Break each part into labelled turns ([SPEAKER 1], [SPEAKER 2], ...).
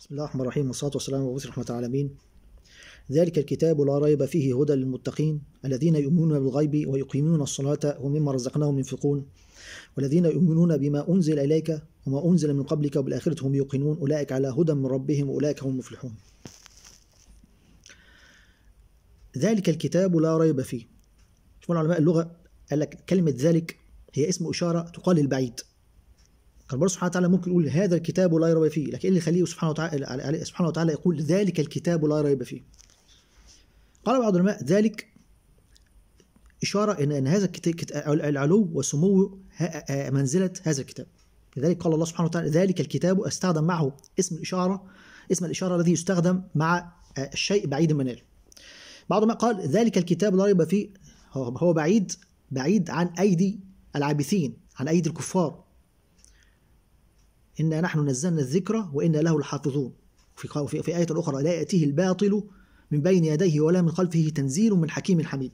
[SPEAKER 1] بسم الله الرحمن الرحيم والصلاة والسلام على رحمة العالمين ذلك الكتاب لا ريب فيه هدى للمتقين الذين يؤمنون بالغيب ويقيمون الصلاة ومما رزقناهم ينفقون والذين يؤمنون بما أنزل إليك وما أنزل من قبلك وبالآخرة هم يوقنون أولئك على هدى من ربهم وأولئك هم المفلحون ذلك الكتاب لا ريب فيه شوفوا علماء اللغة قال لك كلمة ذلك هي اسم إشارة تقال للبعيد كان برضه سبحانه وتعالى ممكن يقول هذا الكتاب لا ريب فيه لكن اللي يخليه سبحانه وتعالى سبحانه وتعالى يقول ذلك الكتاب لا ريب فيه قال بعض العلماء ذلك إشارة إن أن هذا الكتاب العلو وسمو منزلة هذا الكتاب لذلك قال الله سبحانه وتعالى ذلك الكتاب استخدم معه اسم الإشارة اسم الإشارة الذي يستخدم مع الشيء بعيد المنال بعض ما قال ذلك الكتاب لا ريب فيه هو بعيد بعيد عن أيدي العابثين عن أيدي الكفار إنا نحن نزلنا الذكر وإنا له لحافظون في, في, في آية أخرى لا يأتيه الباطل من بين يديه ولا من خلفه تنزيل من حكيم حميد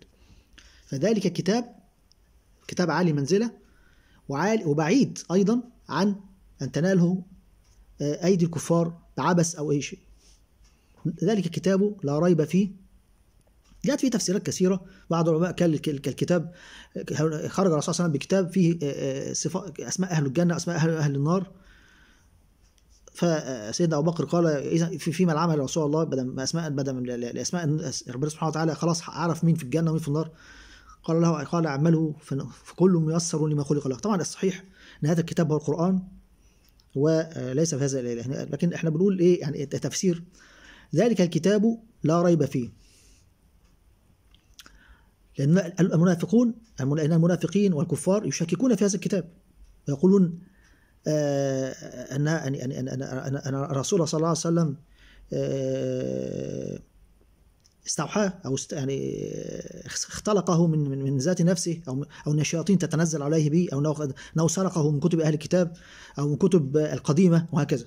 [SPEAKER 1] فذلك كتاب كتاب عالي منزلة وعالي وبعيد أيضا عن أن تناله آه، أيدي الكفار بعبث أو أي شيء ذلك كتاب لا ريب فيه جاءت فيه تفسيرات كثيرة بعض العلماء قال الكتاب خرج الرسول صلى الله عليه وسلم بكتاب فيه آه، آه، أسماء أهل الجنة أسماء أهل النار فسيدنا ابو بكر قال اذا فيما العمل يا رسول الله بدل اسماء بدل الاسماء ربنا سبحانه وتعالى خلاص عرف مين في الجنه ومين في النار قال له قال اعمله فكل ميسر لما خلق له طبعا الصحيح ان هذا الكتاب هو القران وليس في هذا لكن احنا بنقول ايه يعني تفسير ذلك الكتاب لا ريب فيه لأن المنافقون لأن المنافقين والكفار يشككون في هذا الكتاب ويقولون أن أن ان ان الرسول صلى الله عليه وسلم آه، استوحاه او است... يعني آه، اختلقه من من, من ذات نفسه او او ان الشياطين تتنزل عليه به او انه انه سرقه من كتب اهل الكتاب او من كتب القديمه وهكذا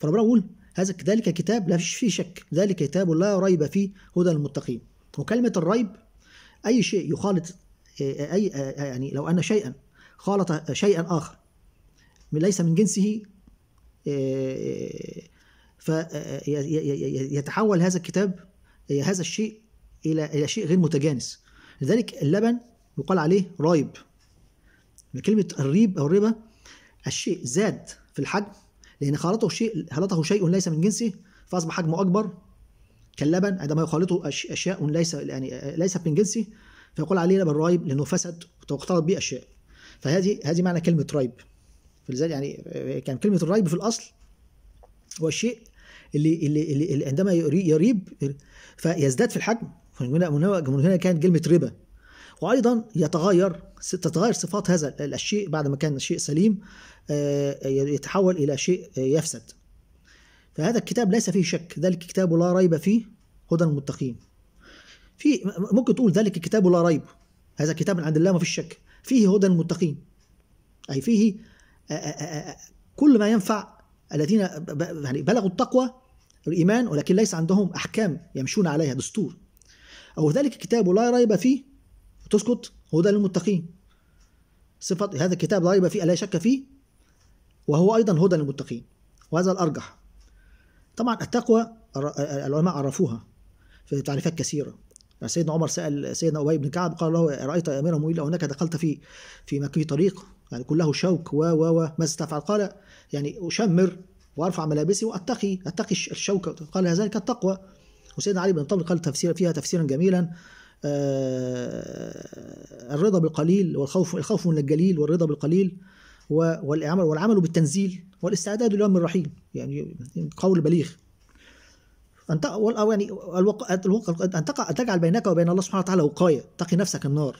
[SPEAKER 1] فربنا يقول هذا ذلك كتاب لا فيه شك ذلك كتاب لا ريب فيه هدى للمتقين وكلمه الريب اي شيء يخالط آه، اي يعني لو ان شيئا خالط شيئا اخر ليس من جنسه آه، فيتحول آه، آه، هذا الكتاب هذا الشيء الى الى شيء غير متجانس لذلك اللبن يقال عليه رايب من كلمه الريب او الربا الشيء زاد في الحجم لان خالطه شيء خالطه شيء ليس من جنسه فاصبح حجمه اكبر كاللبن عندما يخالطه اشياء ليس يعني ليست من جنسه فيقول عليه لبن رايب لانه فسد واختلط به اشياء فهذه هذه معنى كلمه رايب فلذلك يعني آه، كان كلمه الريب في الاصل هو الشيء اللي اللي, اللي, اللي عندما يريب فيزداد في الحجم من هنا من هنا كانت كلمه ربا وايضا يتغير تتغير صفات هذا الشيء بعد ما كان شيء سليم آه، يتحول الى شيء يفسد فهذا الكتاب ليس فيه شك ذلك الكتاب لا ريب فيه هدى المتقين في ممكن تقول ذلك الكتاب لا ريب هذا كتاب عند الله ما فيش شك فيه هدى المتقين اي فيه كل ما ينفع الذين يعني بلغوا التقوى الإيمان ولكن ليس عندهم أحكام يمشون عليها دستور أو ذلك الكتاب لا ريب فيه تسكت هدى للمتقين صفة هذا الكتاب لا ريب فيه لا شك فيه وهو أيضا هدى للمتقين وهذا الأرجح طبعا التقوى العلماء عرفوها في تعريفات كثيرة يعني سيدنا عمر سأل سيدنا أبي بن كعب قال له أرأيت يا أمير المؤمنين لو أنك دخلت في في مكي طريق يعني كله شوك و و و ماذا تفعل؟ قال يعني أشمر وأرفع ملابسي وأتقي أتقي الشوك قال ذلك التقوى وسيدنا علي بن طالب قال تفسير فيها تفسيرا جميلا آه، الرضا بالقليل والخوف الخوف من الجليل والرضا بالقليل والعمل والعمل بالتنزيل والاستعداد لليوم الرحيم يعني قول بليغ أن يعني الوق... الوق... أن تقع... تجعل بينك وبين الله سبحانه وتعالى وقاية تقي نفسك النار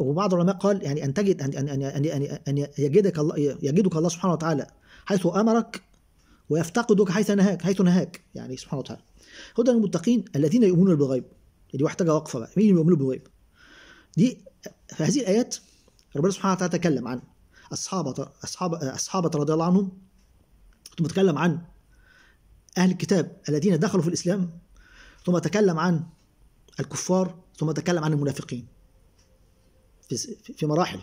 [SPEAKER 1] وبعض العلماء قال يعني ان تجد ان ان ان ان, يجدك الله يجدك الله سبحانه وتعالى حيث امرك ويفتقدك حيث نهاك حيث نهاك يعني سبحانه وتعالى هدى المتقين الذين يؤمنون بالغيب دي يعني محتاجه وقفه بقى مين اللي يؤمنون بالغيب دي في هذه الايات ربنا سبحانه وتعالى تكلم عن اصحاب اصحاب اصحاب رضي الله عنهم ثم تكلم عن اهل الكتاب الذين دخلوا في الاسلام ثم تكلم عن الكفار ثم تكلم عن المنافقين في, في مراحل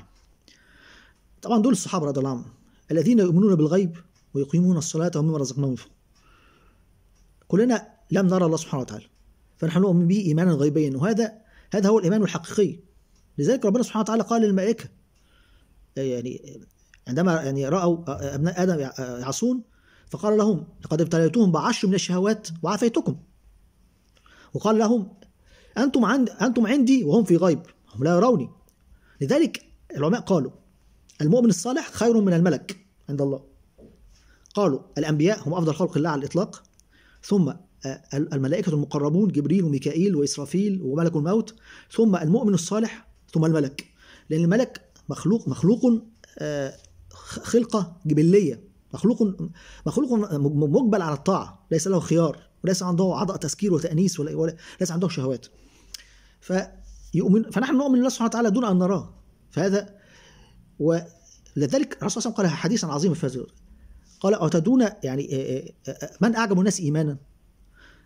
[SPEAKER 1] طبعا دول الصحابة رضي الله عنهم الذين يؤمنون بالغيب ويقيمون الصلاة ومما رزقناهم ينفقون كلنا لم نرى الله سبحانه وتعالى فنحن نؤمن به إيمانا غيبيا وهذا هذا هو الإيمان الحقيقي لذلك ربنا سبحانه وتعالى قال للملائكة آه، يعني عندما يعني رأوا آه، أبناء آدم آه، يعصون فقال لهم لقد ابتليتهم بعشر من الشهوات وعافيتكم وقال لهم أنتم عند أنتم عندي وهم في غيب هم لا يروني لذلك العلماء قالوا المؤمن الصالح خير من الملك عند الله قالوا الأنبياء هم أفضل خلق الله على الإطلاق ثم آه، الملائكة المقربون جبريل وميكائيل وإسرافيل وملك الموت ثم المؤمن الصالح ثم الملك لأن الملك مخلوق مخلوق آه، خلقة جبلية مخلوق مخلوق مجبل على الطاعة ليس له خيار وليس عنده عضاء تسكير وتأنيس ولا ليس عنده شهوات ف يؤمن فنحن نؤمن الله سبحانه وتعالى دون ان نراه فهذا ولذلك الرسول صلى الله عليه وسلم قال حديثا عظيما في هذا قال أتدون يعني آه، آه، آه، من أعجب الناس إيمانا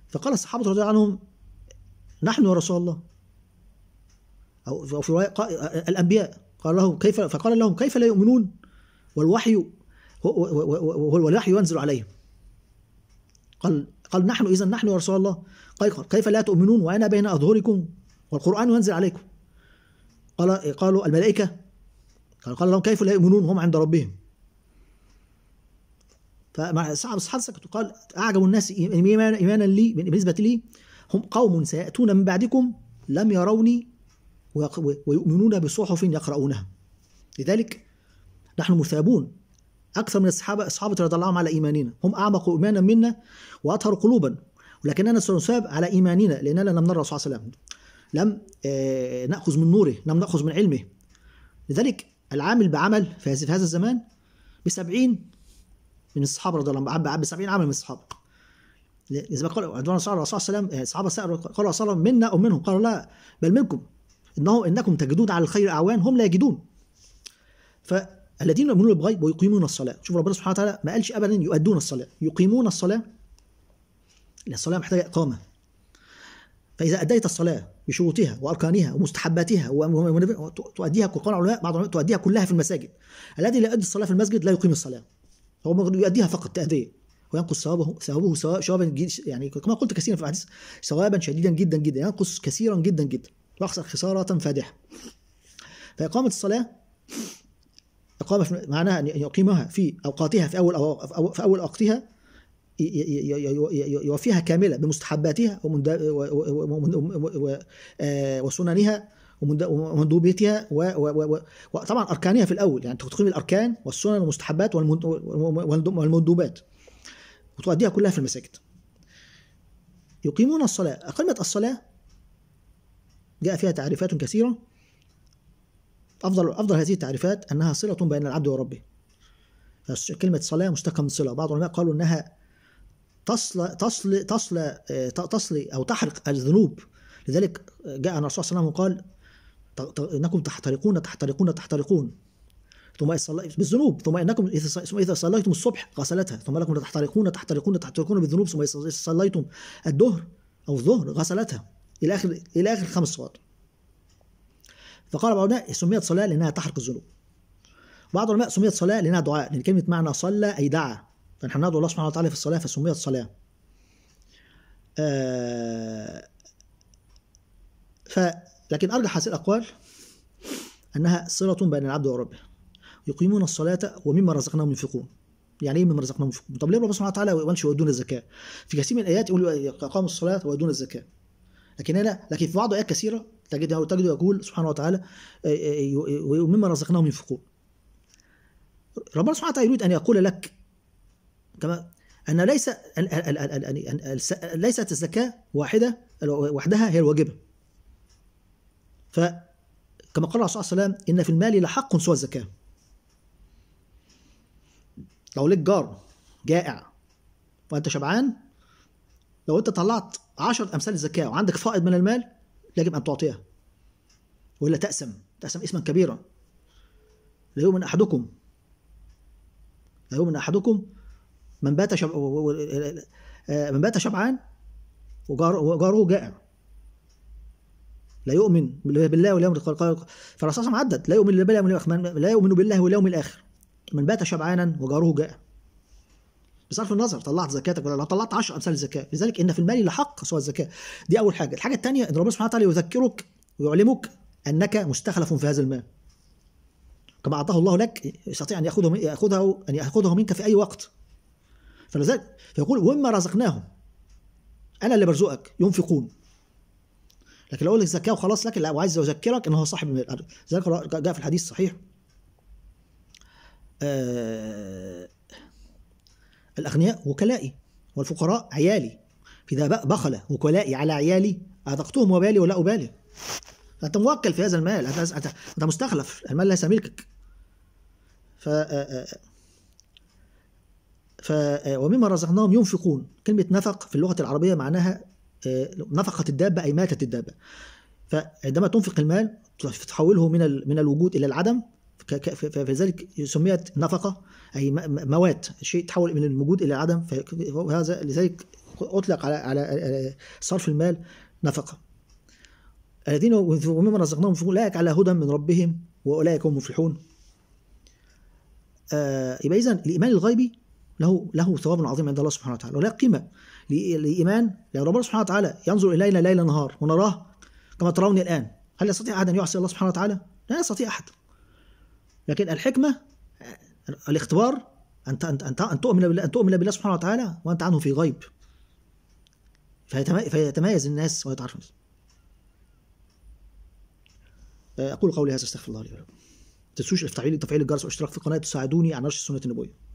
[SPEAKER 1] فقال الصحابة رضي الله عنهم نحن يا رسول الله أو في رواية الأنبياء قال لهم كيف فقال لهم كيف لا يؤمنون والوحي والوحي ينزل عليهم قال قال نحن إذا نحن يا رسول الله قال كيف لا تؤمنون وأنا بين أظهركم والقرآن ينزل عليكم قال قالوا الملائكة قال لهم كيف لا يؤمنون وهم عند ربهم فمع الصحابة سكتوا قال أعجب الناس إيمانا لي بالنسبة لي هم قوم سيأتون من بعدكم لم يروني ويؤمنون بصحف يقرؤونها لذلك نحن مثابون أكثر من الصحابة الصحابة رضي الله عنهم على إيماننا هم أعمق إيمانا منا وأطهر قلوبا ولكننا سنثاب على إيماننا لأننا لم نرى الرسول صلى الله عليه وسلم لم آه، نأخذ من نوره لم نأخذ من علمه لذلك العامل بعمل في هذا الزمان ب 70 من الصحابة رضي الله عنهم ب 70 عامل من الصحابة اذا قال عندنا الرسول صلى الله عليه وسلم آه، الصحابه سالوا قال صلى الله عليه وسلم منا او منهم قالوا لا بل منكم انه انكم تجدون على الخير اعوان هم لا يجدون فالذين يؤمنون بالغيب ويقيمون الصلاه شوف ربنا سبحانه وتعالى ما قالش ابدا يؤدون الصلاه يقيمون الصلاه الصلاه محتاجه اقامه فإذا أديت الصلاة بشروطها وأركانها ومستحباتها تؤديها قال العلماء بعض العلماء تؤديها كلها في المساجد الذي لا يؤدي الصلاة في المسجد لا يقيم الصلاة هو يؤديها فقط تأدية وينقص ثوابه ثوابه ثوابا يعني كما قلت كثيرا في الحديث ثوابا شديدا جدا جدا ينقص كثيرا جدا جدا ويخسر خسارة فادحة فإقامة الصلاة إقامة معناها أن يقيمها في أوقاتها في أول أو في أول وقتها يوفيها كاملة بمستحباتها وسننها ومندوبيتها وطبعا أركانها في الأول يعني تقيم الأركان والسنن والمستحبات والمندوبات وتؤديها كلها في المساجد يقيمون الصلاة أقامة الصلاة جاء فيها تعريفات كثيرة أفضل أفضل هذه التعريفات أنها صلة بين العبد وربه كلمة صلاة مشتقة من صلة بعض العلماء قالوا أنها تصل تصل تصل آه، تصل او تحرق الذنوب لذلك جاء الرسول صلى الله عليه وسلم وقال انكم تحترقون تحترقون تحترقون ثم بالذنوب ثم انكم اذا صليتم الصبح غسلتها ثم لكم تحترقون تحترقون تحترقون بالذنوب ثم اذا صليتم الظهر او الظهر غسلتها الى اخر الى اخر خمس صلوات فقال بعض العلماء سميت صلاه لانها تحرق الذنوب بعض العلماء سميت صلاه لانها دعاء لان كلمه معنى صلى اي دعا فنحمد يعني الله سبحانه وتعالى في الصلاة فسميت صلاة آه ف لكن أرجح هذه الأقوال أنها صلة بين العبد وربه يقيمون الصلاة ومما رزقناهم ينفقون يعني ايه مما رزقناهم ينفقون طب ليه ربنا سبحانه وتعالى ما قالش ويؤدون الزكاة في كثير من الآيات يقول أقاموا الصلاة ويؤدون الزكاة لكن هنا لكن في بعض الآيات كثيرة تجد تجد يقول سبحانه وتعالى آه، آه، آه، ومما رزقناهم ينفقون ربنا سبحانه وتعالى يريد أن يقول لك كما أن ليس يعني ليست الزكاة واحدة وحدها هي الواجبة فكما قال الرسول صلى الله عليه وسلم إن في المال لحق سوى الزكاة لو لك جار جائع وأنت شبعان لو أنت طلعت عشرة أمثال الزكاة وعندك فائض من المال يجب أن تعطيها ولا تأسم تأسم اسما كبيرا لا يؤمن أحدكم لا يؤمن أحدكم من بات شب... آه، من بات شبعان وجاره جائع لا يؤمن بالله واليوم الاخر فالرسول صلى عدد لا يؤمن بالله واليوم لا يؤمن بالله واليوم الاخر من بات شبعانا وجاره جائع بصرف النظر طلعت زكاتك ولا لو طلعت 10 امثال الزكاه لذلك ان في المال لحق سوى الزكاه دي اول حاجه الحاجه الثانيه ان ربنا سبحانه وتعالى يذكرك ويعلمك انك مستخلف في هذا المال كما اعطاه الله لك يستطيع ان ياخذه ياخذه ان ياخذه منك في اي وقت فلذلك فيقول ومما رزقناهم انا اللي برزقك ينفقون لكن لو اقول لك زكاه وخلاص لكن لا وعايز اذكرك ان هو صاحب ذلك جاء في الحديث صحيح آه الاغنياء وكلائي والفقراء عيالي فاذا بخل وكلائي على عيالي اذقتهم وبالي ولا ابالي انت موكل في هذا المال انت مستخلف المال ليس ملكك ف آه، آه، آه. ف آه، ومما رزقناهم ينفقون كلمة نفق في اللغة العربية معناها آه، نفقت الدابة أي ماتت الدابة فعندما تنفق المال تحوله من من الوجود إلى العدم فلذلك سميت نفقة أي موات شيء تحول من الوجود إلى العدم وهذا لذلك أطلق على على صرف المال نفقة الذين ومما رزقناهم ينفقون أولئك على هدى من ربهم وأولئك هم المفلحون آه، يبقى إذا الإيمان الغيبي له له ثواب عظيم عند الله سبحانه وتعالى ولا قيمه لإيمان يعني ربنا سبحانه وتعالى ينظر إلينا ليل نهار ونراه كما تروني الآن هل يستطيع أحد أن يعصي الله سبحانه وتعالى؟ لا يستطيع أحد لكن الحكمة الاختبار أن أن أن تؤمن بالله أن تؤمن بالله سبحانه وتعالى وأنت عنه في غيب فيتميز الناس ويتعرف الناس أقول قولي هذا استغفر الله لي ولكم ما تنسوش تفعيل تفعيل الجرس والاشتراك في القناة تساعدوني على نشر السنة النبوية